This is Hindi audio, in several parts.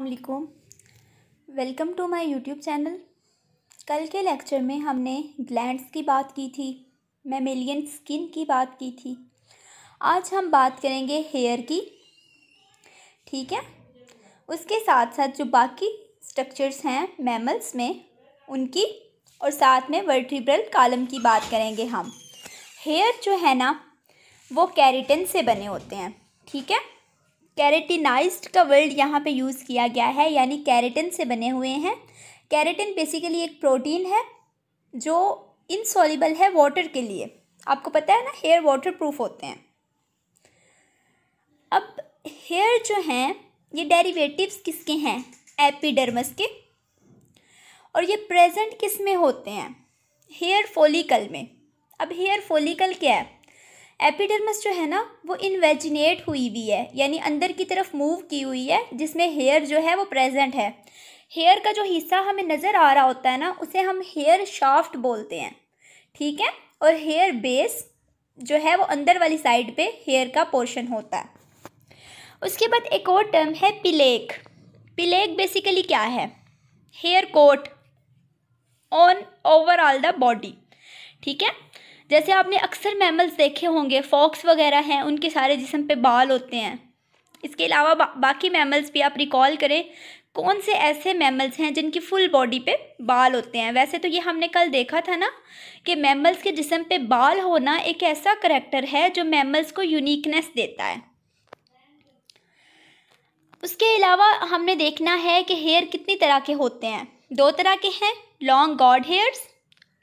अलकुम welcome to my YouTube channel कल के लेक्चर में हमने ग्लैंड्स की बात की थी मेमेलियन स्किन की बात की थी आज हम बात करेंगे हेयर की ठीक है उसके साथ साथ जो बाकी स्ट्रक्चर्स हैं मैमल्स में उनकी और साथ में वर्टिब्रल कॉलम की बात करेंगे हम हेयर जो है ना वो कैरेटिन से बने होते हैं ठीक है कैरेटिनाइज्ड का वर्ड यहाँ पे यूज़ किया गया है यानी कैरेटिन से बने हुए हैं कैरेटिन बेसिकली एक प्रोटीन है जो इनसॉलिबल है वाटर के लिए आपको पता है ना हेयर वाटर प्रूफ होते हैं अब हेयर जो हैं ये डेरिवेटिव्स किसके हैं एपिडर्मस के और ये प्रेजेंट किस में होते हैं हेयर फोलिकल में अब हेयर फोलिकल क्या है एपिडर्मस जो है ना वो इन्वेजिनेट हुई हुई है यानी अंदर की तरफ मूव की हुई है जिसमें हेयर जो है वो प्रेजेंट है हेयर का जो हिस्सा हमें नज़र आ रहा होता है ना उसे हम हेयर शाफ्ट बोलते हैं ठीक है और हेयर बेस जो है वो अंदर वाली साइड पे हेयर का पोर्शन होता है उसके बाद एक और टर्म है पिलेक पिलेक बेसिकली क्या है hair coat on overall the body ठीक है जैसे आपने अक्सर मैमल्स देखे होंगे फॉक्स वगैरह हैं उनके सारे जिसम पे बाल होते हैं इसके अलावा बा, बाकी मैमल्स भी आप रिकॉल करें कौन से ऐसे मैमल्स हैं जिनकी फुल बॉडी पे बाल होते हैं वैसे तो ये हमने कल देखा था ना कि मैमल्स के जिसम पे बाल होना एक ऐसा करेक्टर है जो मैमल्स को यूनिकनेस देता है उसके अलावा हमने देखना है कि हेयर कितनी तरह के होते हैं दो तरह के हैं लॉन्ग गॉड हेयर्स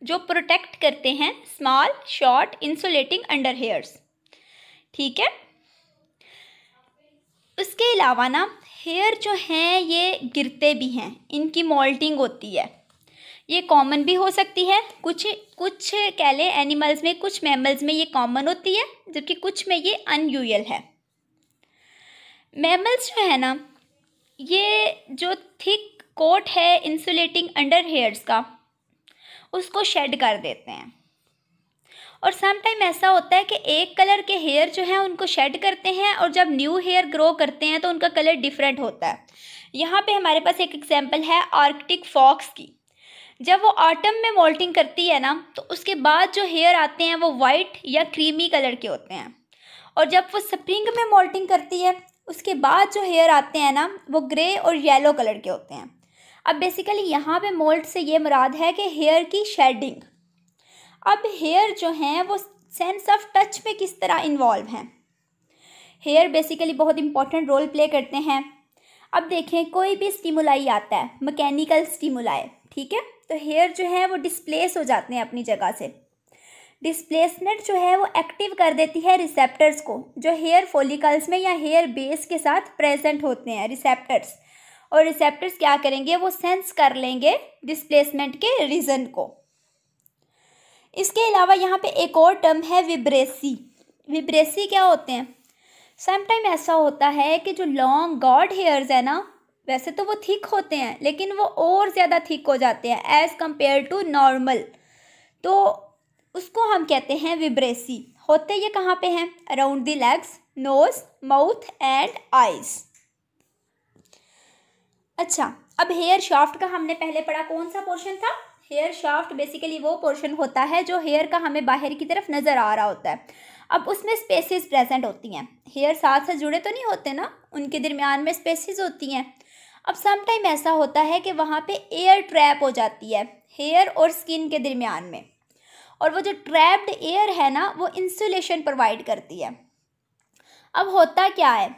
जो प्रोटेक्ट करते हैं small short insulating under hairs ठीक है उसके अलावा ना हेयर जो हैं ये गिरते भी हैं इनकी मोल्टिंग होती है ये कॉमन भी हो सकती है कुछ कुछ कह लें एनिमल्स में कुछ मैमल्स में ये कॉमन होती है जबकि कुछ में ये अनयूजल है मैमल्स जो है ना ये जो थिक कोट है इंसुलेटिंग अंडर हेयर्स का उसको शेड कर देते हैं और समटाइम ऐसा होता है कि एक कलर के हेयर जो हैं उनको शेड करते हैं और जब न्यू हेयर ग्रो करते हैं तो उनका कलर डिफरेंट होता है यहाँ पे हमारे पास एक एग्जांपल है आर्कटिक फॉक्स की जब वो आटम में मोल्टिंग करती है ना तो उसके बाद जो हेयर आते हैं वो वाइट या क्रीमी कलर के होते हैं और जब वो स्प्रिंग में मोल्टिंग करती है उसके बाद जो हेयर आते हैं ना वो ग्रे और येलो कलर के होते हैं अब बेसिकली यहाँ पे मोल्ड से ये मुराद है कि हेयर की शेडिंग अब हेयर जो हैं वो सेंस ऑफ टच में किस तरह इन्वॉल्व हैं हेयर बेसिकली बहुत इंपॉर्टेंट रोल प्ले करते हैं अब देखें कोई भी स्टिमुलाई आता है मैकेनिकल स्टिमुलाई ठीक है तो हेयर जो है वो डिस्प्लेस हो जाते हैं अपनी जगह से डिस्प्लेसमेंट जो है वो एक्टिव कर देती है रिसेप्टर्स को जो हेयर फोलिकल्स में या हेयर बेस के साथ प्रेजेंट होते हैं रिसेप्टर्स और रिसेप्टर्स क्या करेंगे वो सेंस कर लेंगे डिस्प्लेसमेंट के रीज़न को इसके अलावा यहाँ पे एक और टर्म है विब्रेसी विब्रेसी क्या होते हैं समटाइम ऐसा होता है कि जो लॉन्ग गॉड हेयर्स है ना वैसे तो वो थिक होते हैं लेकिन वो और ज़्यादा थिक हो जाते हैं एज़ कम्पेयर टू नॉर्मल तो उसको हम कहते हैं विब्रेसी होते ये कहाँ पे हैं around the legs nose mouth and eyes अच्छा अब हेयर शाफ्ट का हमने पहले पढ़ा कौन सा पोर्शन था हेयर शाफ्ट बेसिकली वो पोर्शन होता है जो हेयर का हमें बाहर की तरफ नज़र आ रहा होता है अब उसमें स्पेसिस प्रेजेंट होती हैं हेयर साथ साथ जुड़े तो नहीं होते ना उनके दरमियान में स्पेसिस होती हैं अब समटाइम ऐसा होता है कि वहाँ पे एयर ट्रैप हो जाती है हेयर और स्किन के दरमियान में और वो जो ट्रैप्ड एयर है ना वो इंसुलेशन प्रोवाइड करती है अब होता क्या है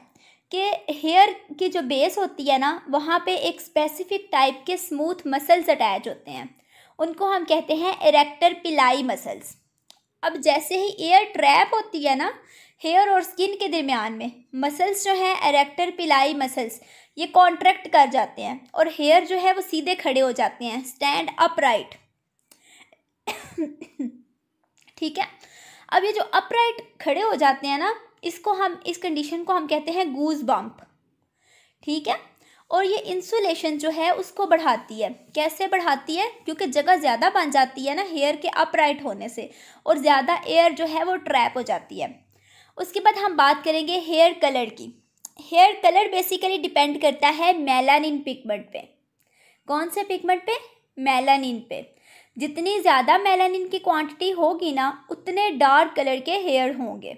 कि हेयर की जो बेस होती है ना वहाँ पे एक स्पेसिफिक टाइप के स्मूथ मसल्स अटैच होते हैं उनको हम कहते हैं इरेक्टर पिलाई मसल्स अब जैसे ही एयर ट्रैप होती है ना हेयर और स्किन के दरमियान में मसल्स जो हैं एरेक्टर पिलाई मसल्स ये कॉन्ट्रैक्ट कर जाते हैं और हेयर जो है वो सीधे खड़े हो जाते हैं स्टैंड अपराइट ठीक है अब ये जो अपराइट खड़े हो जाते हैं ना इसको हम इस कंडीशन को हम कहते हैं गूज बम्प ठीक है और ये इंसुलेशन जो है उसको बढ़ाती है कैसे बढ़ाती है क्योंकि जगह ज़्यादा बन जाती है ना हेयर के अपराइट होने से और ज़्यादा एयर जो है वो ट्रैप हो जाती है उसके बाद हम बात करेंगे हेयर कलर की हेयर कलर बेसिकली डिपेंड करता है मेलानिन पिगमेंट पे कौन से पिगमेंट पे मेलानिन पे जितनी ज़्यादा मेलानिन की क्वांटिटी होगी ना उतने डार्क कलर के हेयर होंगे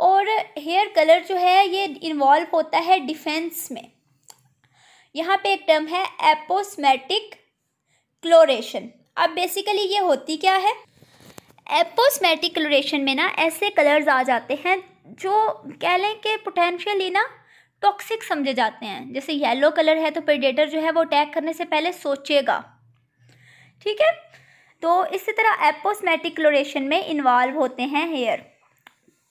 और हेयर कलर जो है ये इन्वॉल्व होता है डिफेंस में यहाँ पे एक टर्म है एपोस्मेटिक क्लोरेशन अब बेसिकली ये होती क्या है एपोस्मेटिक क्लोरेशन में ना ऐसे कलर्स आ जाते हैं जो कह लें कि पोटेंशियली ना टॉक्सिक समझे जाते हैं जैसे येलो कलर है तो प्रेडेटर जो है वो अटैक करने से पहले सोचेगा ठीक है तो इसी तरह एपोस्मेटिक क्लोरेशन में इन्वॉल्व होते हैं हेयर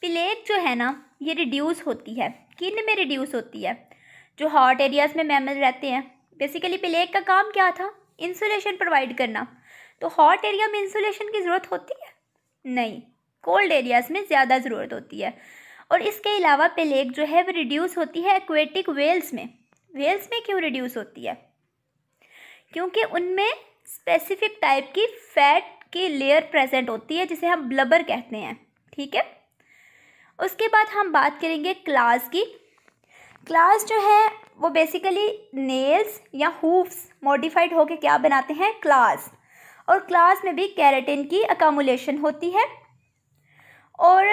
प्लेग जो है ना ये रिड्यूस होती है किन में रिड्यूस होती है जो हॉट एरियाज़ में मैमल रहते हैं बेसिकली प्लेग का काम क्या था इंसुलेशन प्रोवाइड करना तो हॉट एरिया में इंसुलेशन की ज़रूरत होती है नहीं कोल्ड एरियाज़ में ज़्यादा ज़रूरत होती है और इसके अलावा प्लेग जो है वो रिड्यूस होती है एक्वेटिक वेल्स में वेल्स में क्यों रिड्यूस होती है क्योंकि उनमें स्पेसिफिक टाइप की फैट की लेयर प्रेजेंट होती है जिसे हम ब्लबर कहते हैं ठीक है उसके बाद हम बात करेंगे क्लास की क्लास जो है वो बेसिकली नेल्स या हूफ्स मॉडिफाइड होकर क्या बनाते हैं क्लास और क्लास में भी कैरेटिन की अकामुलेशन होती है और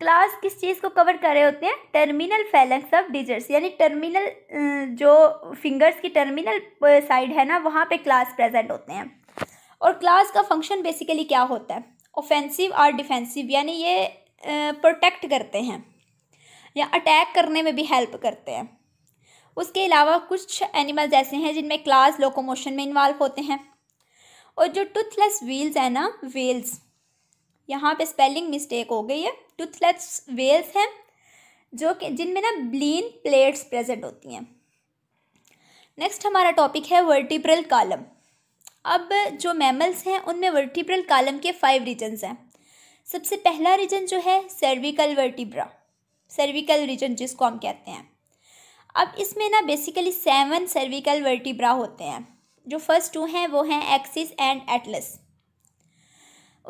क्लास किस चीज़ को कवर कर रहे होते हैं टर्मिनल फैलेंस ऑफ डिजर्स यानी टर्मिनल अं, जो फिंगर्स की टर्मिनल साइड है ना वहाँ पे क्लास प्रेजेंट होते हैं और क्लास का फंक्शन बेसिकली क्या होता है ऑफेंसिव और डिफेंसिव यानी ये प्रोटेक्ट करते हैं या अटैक करने में भी हेल्प करते हैं उसके अलावा कुछ एनिमल्स ऐसे हैं जिनमें क्लास लोकोमोशन में इन्वॉल्व होते हैं और जो टूथलेस व्हील्स हैं ना व्हील्स यहाँ पे स्पेलिंग मिस्टेक हो गई है टूथलेस व्हील्स हैं जो कि जिनमें ना ब्लीन प्लेट्स प्रेजेंट होती हैं नेक्स्ट हमारा टॉपिक है वर्टिब्रल कॉलम अब जो मैमल्स हैं उनमें वर्टिब्रल कॉलम के फाइव रीजन्स हैं सबसे पहला रीजन जो है सर्विकल वर्टिब्रा सर्विकल रीजन जिसको हम कहते हैं अब इसमें ना बेसिकली सेवन सर्विकल वर्टिब्रा होते हैं जो फर्स्ट टू हैं वो हैं एक्सिस एंड एटलस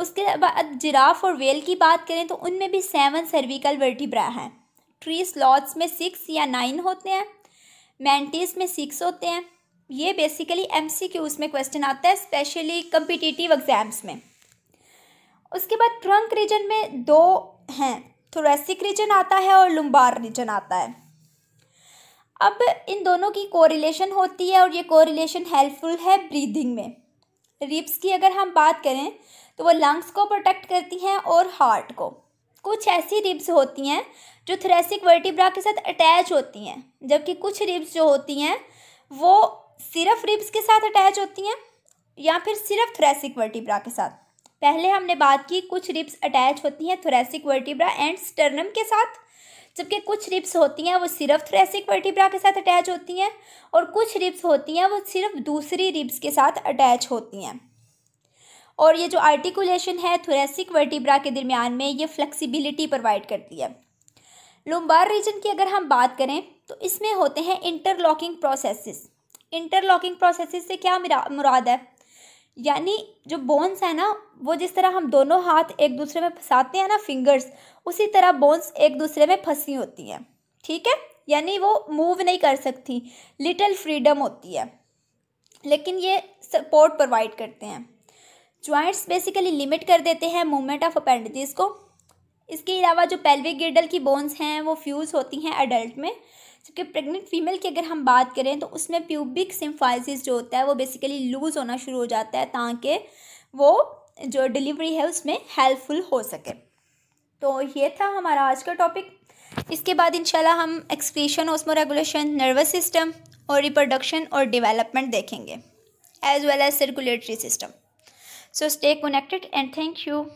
उसके बाद जिराफ और वेल की बात करें तो उनमें भी सेवन सर्विकल वर्टिब्रा हैं ट्री स्लॉट्स में सिक्स या नाइन होते हैं मैंटिस में सिक्स होते हैं ये बेसिकली एमसीक्यूज में क्वेश्चन आता है स्पेशली कम्पिटिटिव एग्ज़ाम्स में उसके बाद ट्रंक रीजन में दो हैं थोरेसिक रीजन आता है और लुम्बार रीजन आता है अब इन दोनों की कोरिलेशन होती है और ये कोरिलेशन हेल्पफुल है ब्रीदिंग में रिब्स की अगर हम बात करें तो वो लंग्स को प्रोटेक्ट करती हैं और हार्ट को कुछ ऐसी रिब्स होती हैं जो थ्रेसिक वर्टिब्रा के साथ अटैच होती हैं जबकि कुछ रिब्स जो होती हैं वो सिर्फ रिब्स के साथ अटैच होती हैं या फिर सिर्फ थ्रेसिक वर्टिब्रा के साथ पहले हमने बात की कुछ रिप्स अटैच होती हैं थोरेसिक वर्टिब्रा एंड स्टर्नम के साथ जबकि कुछ रिप्स होती हैं वो सिर्फ थ्रेसिक वर्टिब्रा के साथ अटैच होती हैं और कुछ रिप्स होती हैं वो सिर्फ दूसरी रिप्स के साथ अटैच होती हैं और ये जो आर्टिकुलेशन है थोरेसिक वर्टिब्रा के दरमियान में ये फ्लेक्सिबिलिटी प्रोवाइड करती है लुम्बार रीजन की अगर हम बात करें तो इसमें होते हैं इंटरलॉकिंग प्रोसेसेस इंटरलॉकिंग प्रोसेसेस से क्या मुराद है यानी जो बोन्स है ना वो जिस तरह हम दोनों हाथ एक दूसरे में फंसाते हैं ना फिंगर्स उसी तरह बोन्स एक दूसरे में फंसी होती हैं ठीक है यानी वो मूव नहीं कर सकती लिटिल फ्रीडम होती है लेकिन ये सपोर्ट प्रोवाइड करते हैं ज्वाइंट्स बेसिकली लिमिट कर देते हैं मूवमेंट ऑफ अपेंडिजिस को इसके अलावा जो पेल्विक गिर्डल की बोन्स हैं वो फ्यूज़ होती हैं अडल्ट में जबकि प्रेग्नेंट फीमेल की अगर हम बात करें तो उसमें प्यूबिक सिम्फाइसिस जो होता है वो बेसिकली लूज़ होना शुरू हो जाता है ताकि वो जो डिलीवरी है उसमें हेल्पफुल हो सके तो ये था हमारा आज का टॉपिक इसके बाद इंशाल्लाह हम एक्सक्रीशन रेगुलेशन नर्वस सिस्टम और रिप्रोडक्शन और डेवलपमेंट देखेंगे as well as circulatory system so stay connected and thank you